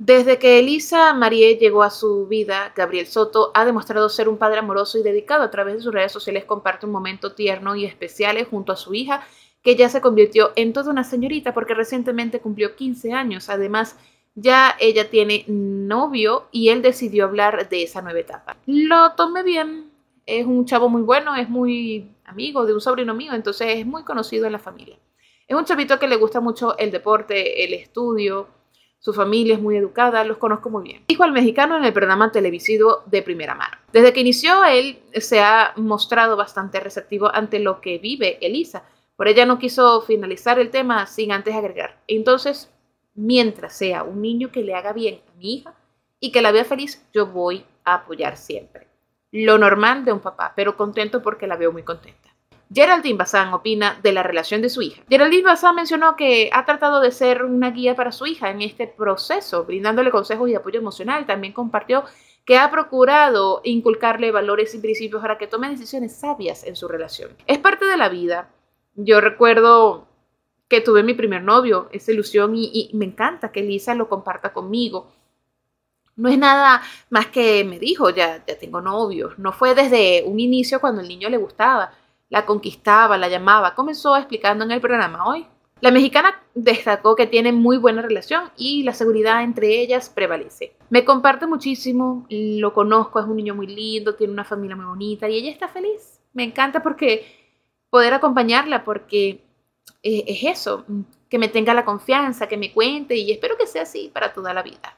Desde que Elisa Marie llegó a su vida, Gabriel Soto ha demostrado ser un padre amoroso y dedicado. A través de sus redes sociales comparte un momento tierno y especial junto a su hija, que ya se convirtió en toda una señorita porque recientemente cumplió 15 años. Además, ya ella tiene novio y él decidió hablar de esa nueva etapa. Lo tome bien. Es un chavo muy bueno, es muy amigo de un sobrino mío, entonces es muy conocido en la familia. Es un chavito que le gusta mucho el deporte, el estudio, su familia es muy educada, los conozco muy bien. Dijo al mexicano en el programa televisivo de primera mano. Desde que inició, él se ha mostrado bastante receptivo ante lo que vive Elisa. Por ella no quiso finalizar el tema sin antes agregar. Entonces, mientras sea un niño que le haga bien a mi hija y que la vea feliz, yo voy a apoyar siempre. Lo normal de un papá, pero contento porque la veo muy contenta. Geraldine Bazán opina de la relación de su hija. Geraldine Bazán mencionó que ha tratado de ser una guía para su hija en este proceso, brindándole consejos y apoyo emocional. También compartió que ha procurado inculcarle valores y principios para que tome decisiones sabias en su relación. Es parte de la vida. Yo recuerdo que tuve mi primer novio, esa ilusión, y, me encanta que Lisa lo comparta conmigo. No es nada más que me dijo, ya, ya tengo novio. No fue desde un inicio cuando el niño le gustaba la conquistaba, la llamaba, comenzó explicando en el programa hoy. La mexicana destacó que tiene muy buena relación y la seguridad entre ellas prevalece. Me comparte muchísimo, lo conozco, es un niño muy lindo, tiene una familia muy bonita y ella está feliz. Me encanta porque poder acompañarla porque eh, es eso, que me tenga la confianza, que me cuente y espero que sea así para toda la vida.